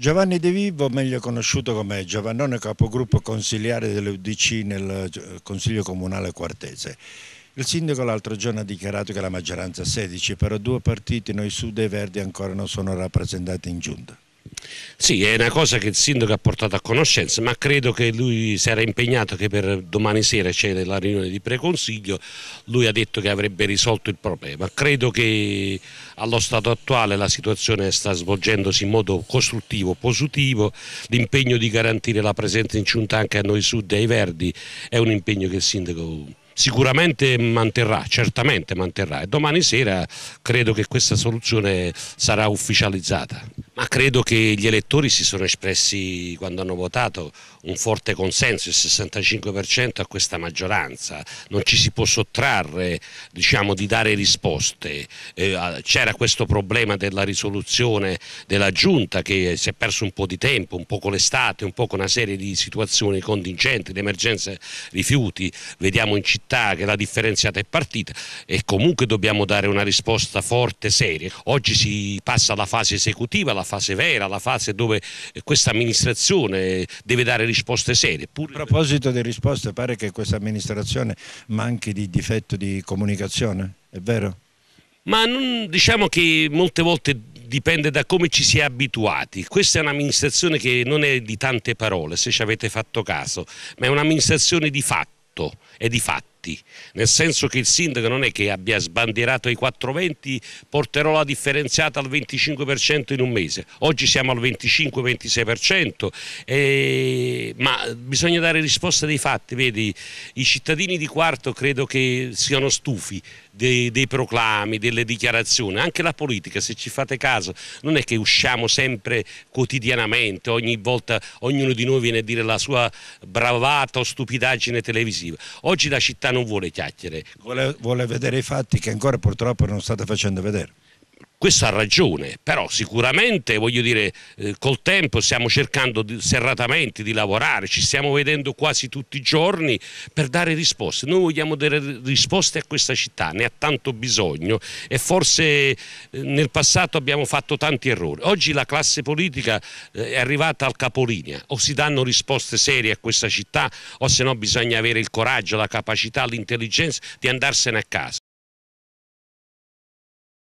Giovanni De Vivo, meglio conosciuto come Giovannone, capogruppo consigliare dell'Udc nel eh, Consiglio Comunale Quartese. Il sindaco l'altro giorno ha dichiarato che la maggioranza è 16, però due partiti, noi Sud e Verdi, ancora non sono rappresentati in giunta. Sì, è una cosa che il sindaco ha portato a conoscenza, ma credo che lui si era impegnato che per domani sera c'è la riunione di preconsiglio, lui ha detto che avrebbe risolto il problema. Credo che allo stato attuale la situazione sta svolgendosi in modo costruttivo, positivo, l'impegno di garantire la presenza in giunta anche a noi sud e ai verdi è un impegno che il sindaco sicuramente manterrà, certamente manterrà e domani sera credo che questa soluzione sarà ufficializzata. Ma credo che gli elettori si sono espressi quando hanno votato un forte consenso, il 65% a questa maggioranza, non ci si può sottrarre diciamo, di dare risposte. Eh, c'era questo problema della risoluzione della giunta che si è perso un po' di tempo, un po' con l'estate, un po' con una serie di situazioni contingenti, le emergenze rifiuti, vediamo in città che la differenziata è partita e comunque dobbiamo dare una risposta forte, seria. Oggi si passa alla fase esecutiva, alla fase vera, la fase dove questa amministrazione deve dare risposte serie. Pur... A proposito di risposte, pare che questa amministrazione manchi di difetto di comunicazione, è vero? Ma non, diciamo che molte volte dipende da come ci si è abituati. Questa è un'amministrazione che non è di tante parole, se ci avete fatto caso, ma è un'amministrazione di fatto, è di fatto venti, nel senso che il sindaco non è che abbia sbandierato i 420, porterò la differenziata al 25% in un mese, oggi siamo al 25-26%, eh, ma bisogna dare risposta dei fatti, vedi, i cittadini di Quarto credo che siano stufi dei, dei, proclami, delle dichiarazioni, anche la politica, se ci fate caso, non è che usciamo sempre quotidianamente, ogni volta ognuno di noi viene a dire la sua bravata o stupidaggine televisiva. Oggi la città non non vuole chiacchiere. Vuole, vuole vedere i fatti che ancora purtroppo non state facendo vedere. Questo ha ragione, però sicuramente, voglio dire, eh, col tempo stiamo cercando di, serratamente di lavorare, ci stiamo vedendo quasi tutti i giorni per dare risposte. Noi vogliamo dare risposte a questa città, ne ha tanto bisogno e forse eh, nel passato abbiamo fatto tanti errori. Oggi la classe politica eh, è arrivata al capolinea, o si danno risposte serie a questa città o se no bisogna avere il coraggio, la capacità, l'intelligenza di andarsene a casa.